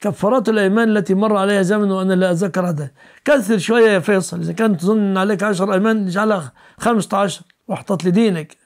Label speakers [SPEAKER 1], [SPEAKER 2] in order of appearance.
[SPEAKER 1] كفارات الأيمان التي مر عليها زمن وأنا لا اذكر عدد كثر شوية يا فيصل إذا كانت تظن أن عليك 10 أيمان اجعلها 15 واحطط لدينك